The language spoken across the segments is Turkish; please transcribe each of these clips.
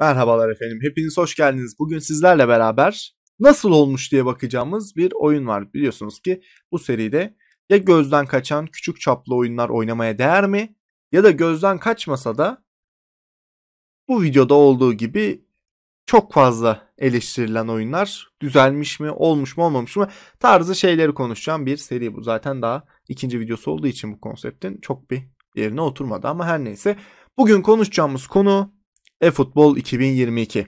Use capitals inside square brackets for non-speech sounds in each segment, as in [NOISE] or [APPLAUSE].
Merhabalar efendim. Hepiniz hoş geldiniz. Bugün sizlerle beraber nasıl olmuş diye bakacağımız bir oyun var. Biliyorsunuz ki bu seride ya gözden kaçan küçük çaplı oyunlar oynamaya değer mi? Ya da gözden kaçmasa da bu videoda olduğu gibi çok fazla eleştirilen oyunlar düzelmiş mi, olmuş mu, olmamış mı tarzı şeyleri konuşacağım bir seri bu. Zaten daha ikinci videosu olduğu için bu konseptin çok bir yerine oturmadı ama her neyse. Bugün konuşacağımız konu eFootball 2022.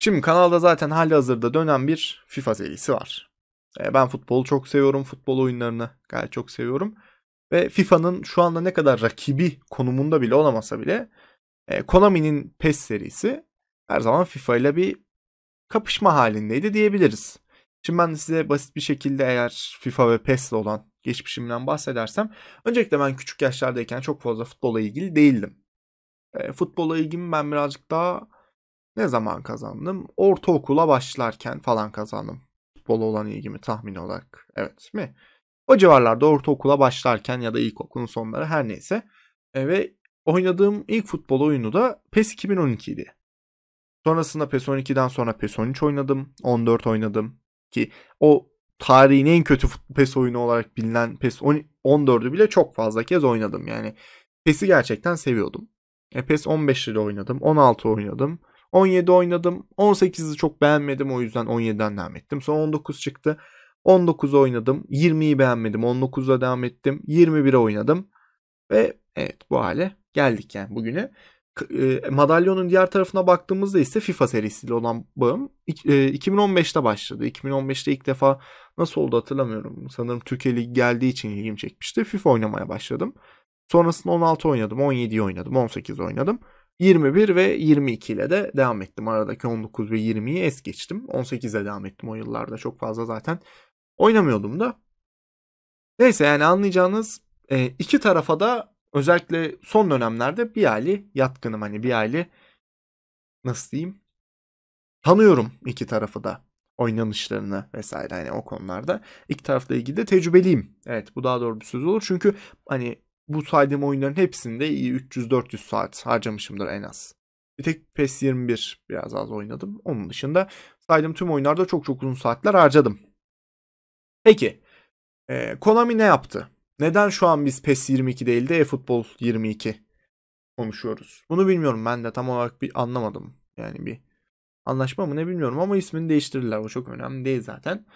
Şimdi kanalda zaten hali hazırda dönen bir FIFA serisi var. E, ben futbolu çok seviyorum. Futbol oyunlarını gayet çok seviyorum. Ve FIFA'nın şu anda ne kadar rakibi konumunda bile olamasa bile e, Konami'nin PES serisi her zaman FIFA ile bir kapışma halindeydi diyebiliriz. Şimdi ben size basit bir şekilde eğer FIFA ve PES'le olan geçmişimden bahsedersem öncelikle ben küçük yaşlardayken çok fazla futbola ilgili değildim. E, futbola ilgim ben birazcık daha ne zaman kazandım? Ortaokula başlarken falan kazandım. Futbola olan ilgimi tahmin olarak. Evet mi? O civarlarda ortaokula başlarken ya da ilkokulun sonları her neyse. E, ve oynadığım ilk futbol oyunu da PES 2012 idi. Sonrasında PES 12'den sonra PES 13 oynadım. 14 oynadım. Ki o tarihin en kötü PES oyunu olarak bilinen PES 14'ü bile çok fazla kez oynadım. Yani PES'i gerçekten seviyordum. PES 15 ile oynadım. 16 oynadım. 17 oynadım. 18'i çok beğenmedim o yüzden 17'den devam ettim. Sonra 19 çıktı. 19 oynadım. 20'yi beğenmedim. 19'da devam ettim. 21'e oynadım. Ve evet bu hale geldik yani bugüne. E, madalyonun diğer tarafına baktığımızda ise FIFA serisiyle olan bağım 2015'te e, başladı. 2015'te ilk defa nasıl oldu hatırlamıyorum. Sanırım Türkiye Ligi geldiği için ilgim çekmişti. FIFA oynamaya başladım. Sonrasında 16 oynadım, 17 oynadım, 18 oynadım. 21 ve 22 ile de devam ettim. Aradaki 19 ve 20'yi es geçtim. 18'e devam ettim o yıllarda. Çok fazla zaten oynamıyordum da. Neyse yani anlayacağınız e, iki tarafa da özellikle son dönemlerde bir aile yatkınım. Hani bir aile nasıl diyeyim tanıyorum iki tarafı da oynanışlarını vesaire hani o konularda. İki tarafla ilgili de tecrübeliyim. Evet bu daha doğru bir söz olur. Çünkü hani bu saydığım oyunların hepsinde iyi 300-400 saat harcamışımdır en az. Bir tek PES 21 biraz az oynadım. Onun dışında saydığım tüm oyunlarda çok çok uzun saatler harcadım. Peki e, Konami ne yaptı? Neden şu an biz PES 22 değil de eFootball 22 konuşuyoruz? Bunu bilmiyorum ben de tam olarak bir anlamadım. Yani bir anlaşma mı ne bilmiyorum ama ismini değiştirirler. O çok önemli değil zaten.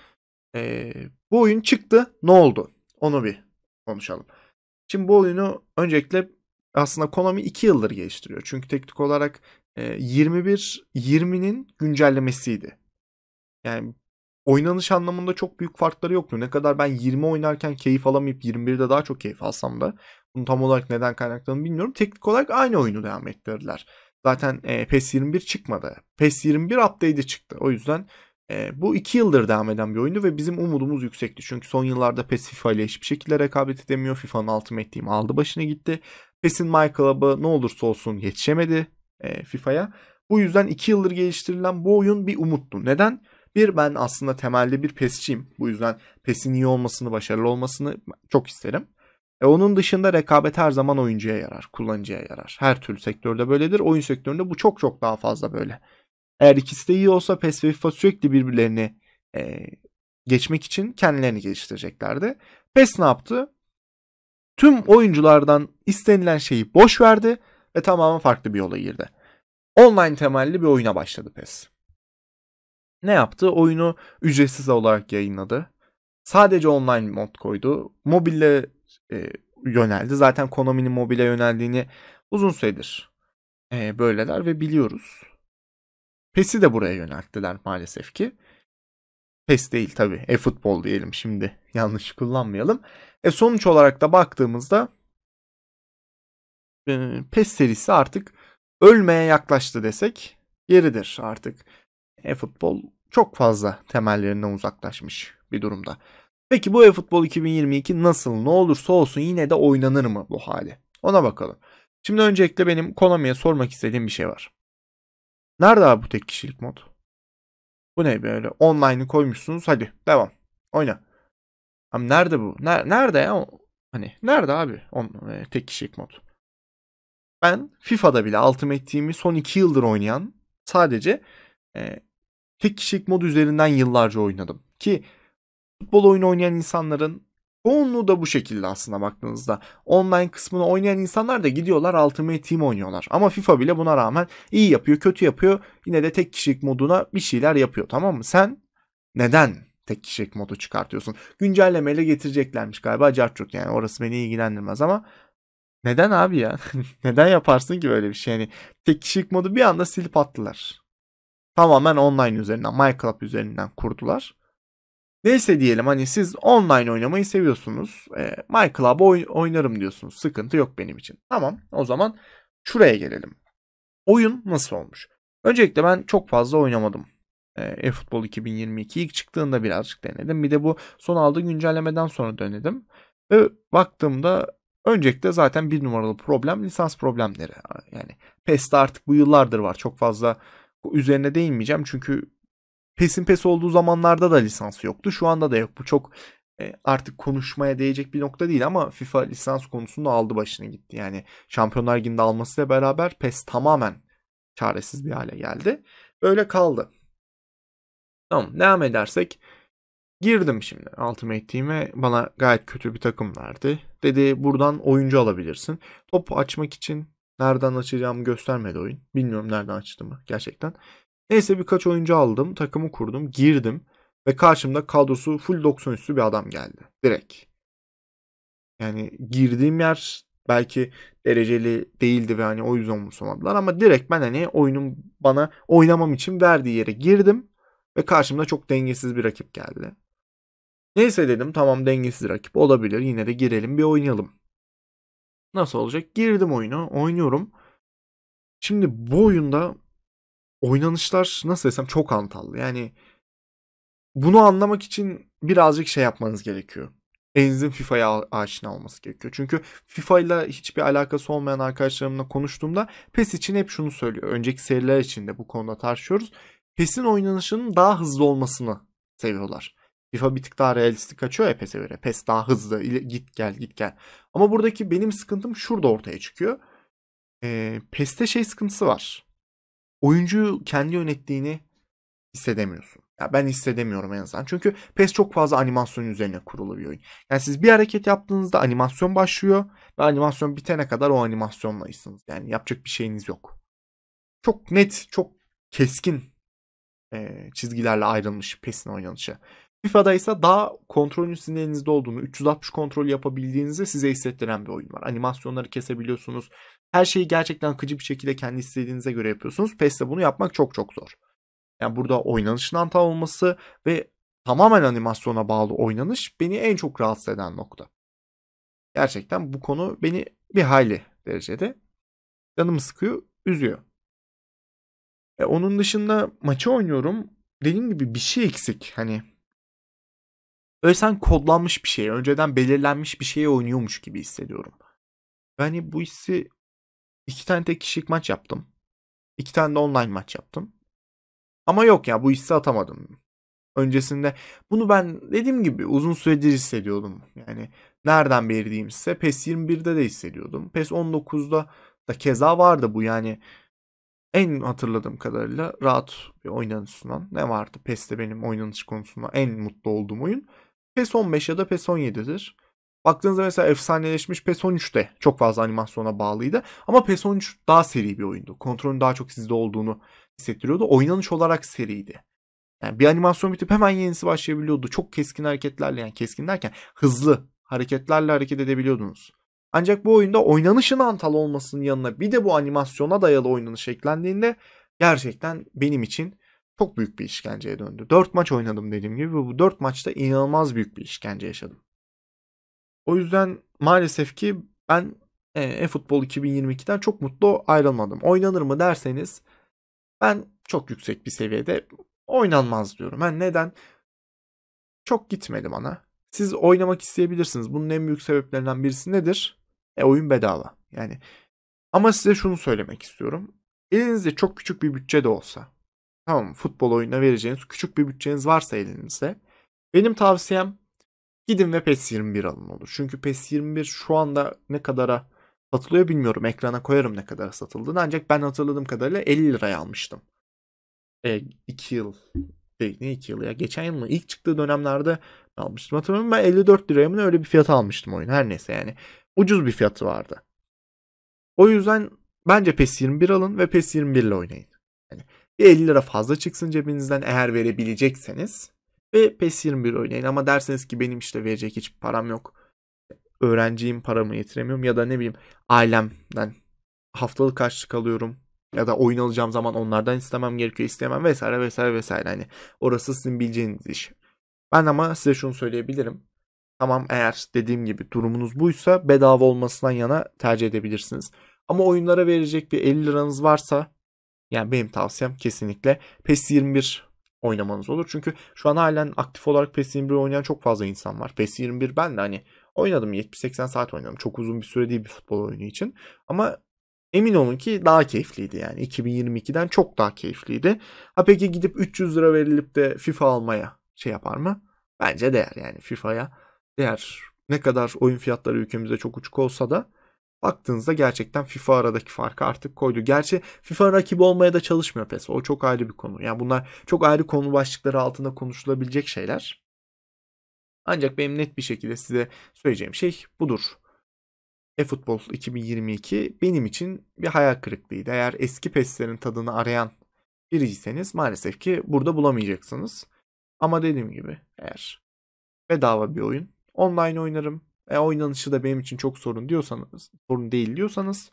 E, bu oyun çıktı ne oldu? Onu bir konuşalım. Şimdi bu oyunu öncelikle aslında Konami 2 yıldır geliştiriyor. Çünkü teknik olarak 21 e, 20'nin güncellemesiydi. Yani oynanış anlamında çok büyük farkları yoktu. Ne kadar ben 20 oynarken keyif alamayıp 21'de daha çok keyif alsam da bunu tam olarak neden kaynaklandığını bilmiyorum. Teknik olarak aynı oyunu devam ettirdiler. Zaten e, PES 21 çıkmadı. PES 21 update'i çıktı. O yüzden e, bu iki yıldır devam eden bir oyundu ve bizim umudumuz yüksekti. Çünkü son yıllarda PES FIFA ile hiçbir şekilde rekabet edemiyor. FIFA'nın Ultimate Team aldı başına gitti. PES'in My ne olursa olsun yetişemedi e, FIFA'ya. Bu yüzden iki yıldır geliştirilen bu oyun bir umuttu. Neden? Bir ben aslında temelde bir PES'çiyim. Bu yüzden PES'in iyi olmasını, başarılı olmasını çok isterim. E onun dışında rekabet her zaman oyuncuya yarar, kullanıcıya yarar. Her türlü sektörde böyledir. Oyun sektöründe bu çok çok daha fazla böyle. Eğer ikisi de iyi olsa PES ve FIFA sürekli birbirlerini e, geçmek için kendilerini geliştireceklerdi. PES ne yaptı? Tüm oyunculardan istenilen şeyi boş verdi ve tamamen farklı bir yola girdi. Online temelli bir oyuna başladı PES. Ne yaptı? Oyunu ücretsiz olarak yayınladı. Sadece online mod koydu. Mobille e, yöneldi. Zaten Konami'nin mobile yöneldiğini uzun süredir e, böyleler ve biliyoruz. PES'i de buraya yönelttiler maalesef ki. PES değil tabi e-futbol diyelim şimdi [LAUGHS] yanlış kullanmayalım. E sonuç olarak da baktığımızda e, PES serisi artık ölmeye yaklaştı desek yeridir artık. E-futbol çok fazla temellerinden uzaklaşmış bir durumda. Peki bu e-futbol 2022 nasıl ne olursa olsun yine de oynanır mı bu hali? Ona bakalım. Şimdi öncelikle benim Konami'ye sormak istediğim bir şey var. Nerede abi bu tek kişilik mod? Bu ne böyle? Online'ı koymuşsunuz. Hadi devam. Oyna. Abi nerede bu? Ner nerede ya? Hani nerede abi On, e, tek kişilik mod? Ben FIFA'da bile altım ettiğimi son 2 yıldır oynayan sadece e, tek kişilik mod üzerinden yıllarca oynadım. Ki futbol oyunu oynayan insanların Çoğunluğu da bu şekilde aslında baktığınızda. Online kısmını oynayan insanlar da gidiyorlar Ultimate Team oynuyorlar. Ama FIFA bile buna rağmen iyi yapıyor, kötü yapıyor. Yine de tek kişilik moduna bir şeyler yapıyor tamam mı? Sen neden tek kişilik modu çıkartıyorsun? Güncellemeyle getireceklermiş galiba Carchuk yani orası beni ilgilendirmez ama neden abi ya? [LAUGHS] neden yaparsın ki böyle bir şey? Yani tek kişilik modu bir anda silip attılar. Tamamen online üzerinden, MyClub üzerinden kurdular. Neyse diyelim hani siz online oynamayı seviyorsunuz. E, My Club oynarım diyorsunuz. Sıkıntı yok benim için. Tamam o zaman şuraya gelelim. Oyun nasıl olmuş? Öncelikle ben çok fazla oynamadım. Ee, E-Futbol 2022 ilk çıktığında birazcık denedim. Bir de bu son aldığı güncellemeden sonra denedim. Ve baktığımda öncelikle zaten bir numaralı problem lisans problemleri. Yani PES'te artık bu yıllardır var. Çok fazla üzerine değinmeyeceğim çünkü PES'in PES olduğu zamanlarda da lisansı yoktu. Şu anda da yok. Bu çok e, artık konuşmaya değecek bir nokta değil ama FIFA lisans konusunda aldı başını gitti. Yani Şampiyonlar Ligi'nde almasıyla beraber PES tamamen çaresiz bir hale geldi. Böyle kaldı. Tamam devam edersek girdim şimdi Ultimate Team'e bana gayet kötü bir takım verdi. Dedi buradan oyuncu alabilirsin. Topu açmak için nereden açacağımı göstermedi oyun. Bilmiyorum nereden açtığımı gerçekten. Neyse birkaç oyuncu aldım. Takımı kurdum. Girdim. Ve karşımda kadrosu full 90 üstü bir adam geldi. Direkt. Yani girdiğim yer belki dereceli değildi ve hani o yüzden umursamadılar ama direkt ben hani oyunun bana oynamam için verdiği yere girdim ve karşımda çok dengesiz bir rakip geldi. Neyse dedim tamam dengesiz rakip olabilir yine de girelim bir oynayalım. Nasıl olacak? Girdim oyunu oynuyorum. Şimdi bu oyunda oynanışlar nasıl desem çok antal. Yani bunu anlamak için birazcık şey yapmanız gerekiyor. Elinizin FIFA'ya aşina olması gerekiyor. Çünkü FIFA ile hiçbir alakası olmayan arkadaşlarımla konuştuğumda PES için hep şunu söylüyor. Önceki seriler için de bu konuda tartışıyoruz. PES'in oynanışının daha hızlı olmasını seviyorlar. FIFA bir tık daha realistik kaçıyor ya PES'e göre. PES daha hızlı git gel git gel. Ama buradaki benim sıkıntım şurada ortaya çıkıyor. E, PES'te şey sıkıntısı var oyuncu kendi yönettiğini hissedemiyorsun. Ya ben hissedemiyorum en azından. Çünkü PES çok fazla animasyon üzerine kurulu bir oyun. Yani siz bir hareket yaptığınızda animasyon başlıyor ve animasyon bitene kadar o animasyonlaysınız. Yani yapacak bir şeyiniz yok. Çok net, çok keskin e, çizgilerle ayrılmış PES'in oynanışı. FIFA'da ise daha kontrolün sizin elinizde olduğunu, 360 kontrol yapabildiğinizi size hissettiren bir oyun var. Animasyonları kesebiliyorsunuz. Her şeyi gerçekten akıcı bir şekilde kendi istediğinize göre yapıyorsunuz. PES'te bunu yapmak çok çok zor. Yani burada oynanışın hata olması ve tamamen animasyona bağlı oynanış beni en çok rahatsız eden nokta. Gerçekten bu konu beni bir hayli derecede canımı sıkıyor, üzüyor. E, onun dışında maçı oynuyorum. Dediğim gibi bir şey eksik. Hani Öyle sen kodlanmış bir şey, önceden belirlenmiş bir şeye oynuyormuş gibi hissediyorum. Yani bu hissi iki tane tek kişilik maç yaptım. İki tane de online maç yaptım. Ama yok ya bu hissi atamadım. Öncesinde bunu ben dediğim gibi uzun süredir hissediyordum. Yani nereden beri ise PES 21'de de hissediyordum. PES 19'da da keza vardı bu yani. En hatırladığım kadarıyla rahat bir oynanış ne vardı? PES'te benim oynanış konusunda en mutlu olduğum oyun PES 15 ya da PES 17'dir. Baktığınızda mesela efsaneleşmiş PES 13 de çok fazla animasyona bağlıydı. Ama PES 13 daha seri bir oyundu. Kontrolün daha çok sizde olduğunu hissettiriyordu. Oynanış olarak seriydi. Yani bir animasyon bitip hemen yenisi başlayabiliyordu. Çok keskin hareketlerle yani keskin derken hızlı hareketlerle hareket edebiliyordunuz. Ancak bu oyunda oynanışın antal olmasının yanına bir de bu animasyona dayalı oynanış eklendiğinde gerçekten benim için çok büyük bir işkenceye döndü. 4 maç oynadım dediğim gibi ve bu 4 maçta inanılmaz büyük bir işkence yaşadım. O yüzden maalesef ki ben e, e-futbol 2022'den çok mutlu ayrılmadım. Oynanır mı derseniz ben çok yüksek bir seviyede oynanmaz diyorum. Ben neden? Çok gitmedi bana. Siz oynamak isteyebilirsiniz. Bunun en büyük sebeplerinden birisi nedir? E oyun bedava. Yani ama size şunu söylemek istiyorum. Elinizde çok küçük bir bütçe de olsa Tamam futbol oyununa vereceğiniz küçük bir bütçeniz varsa elinizde. Benim tavsiyem gidin ve PES 21 alın olur. Çünkü PES 21 şu anda ne kadara satılıyor bilmiyorum. Ekrana koyarım ne kadar satıldığını. Ancak ben hatırladığım kadarıyla 50 liraya almıştım. E, 2 yıl değil ne 2 yıl ya. Geçen yıl mı? İlk çıktığı dönemlerde almıştım. Hatırlamıyorum ben 54 liraya mı öyle bir fiyat almıştım oyun Her neyse yani. Ucuz bir fiyatı vardı. O yüzden bence PES 21 alın ve PES 21 ile oynayın. Yani bir 50 lira fazla çıksın cebinizden eğer verebilecekseniz. Ve PES 21 oynayın ama derseniz ki benim işte verecek hiç param yok. Öğrenciyim paramı yetiremiyorum ya da ne bileyim ailemden haftalık karşılık alıyorum. Ya da oyun alacağım zaman onlardan istemem gerekiyor istemem vesaire vesaire vesaire. Hani orası sizin bileceğiniz iş. Ben ama size şunu söyleyebilirim. Tamam eğer dediğim gibi durumunuz buysa bedava olmasından yana tercih edebilirsiniz. Ama oyunlara verecek bir 50 liranız varsa yani benim tavsiyem kesinlikle PES 21 oynamanız olur. Çünkü şu an halen aktif olarak PES 21 oynayan çok fazla insan var. PES 21 ben de hani oynadım 70-80 saat oynadım. Çok uzun bir süre değil bir futbol oyunu için. Ama emin olun ki daha keyifliydi yani. 2022'den çok daha keyifliydi. Ha peki gidip 300 lira verilip de FIFA almaya şey yapar mı? Bence değer yani FIFA'ya değer. Ne kadar oyun fiyatları ülkemizde çok uçuk olsa da Baktığınızda gerçekten FIFA aradaki farkı artık koydu. Gerçi FIFA rakibi olmaya da çalışmıyor PES. O çok ayrı bir konu. Yani bunlar çok ayrı konu başlıkları altında konuşulabilecek şeyler. Ancak benim net bir şekilde size söyleyeceğim şey budur. E-Futbol 2022 benim için bir hayal kırıklığıydı. Eğer eski PES'lerin tadını arayan biriciyseniz maalesef ki burada bulamayacaksınız. Ama dediğim gibi eğer bedava bir oyun online oynarım e, oynanışı da benim için çok sorun diyorsanız, sorun değil diyorsanız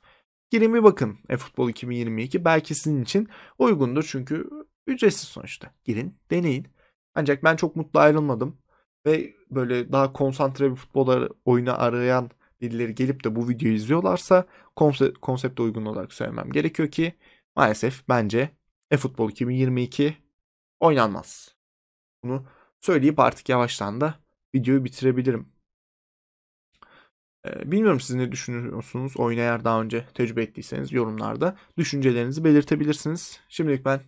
girin bir bakın eFootball 2022 belki sizin için uygundur çünkü ücretsiz sonuçta. Girin, deneyin. Ancak ben çok mutlu ayrılmadım ve böyle daha konsantre bir futbol oyunu arayan birileri gelip de bu videoyu izliyorlarsa konsept, konsepte uygun olarak söylemem gerekiyor ki maalesef bence eFootball 2022 oynanmaz. Bunu söyleyip artık yavaştan da videoyu bitirebilirim. Ee, bilmiyorum siz ne düşünüyorsunuz oyun eğer daha önce tecrübe ettiyseniz yorumlarda düşüncelerinizi belirtebilirsiniz. Şimdilik ben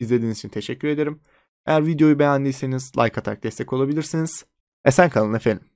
izlediğiniz için teşekkür ederim. Eğer videoyu beğendiyseniz like atarak destek olabilirsiniz. Esen kalın efendim.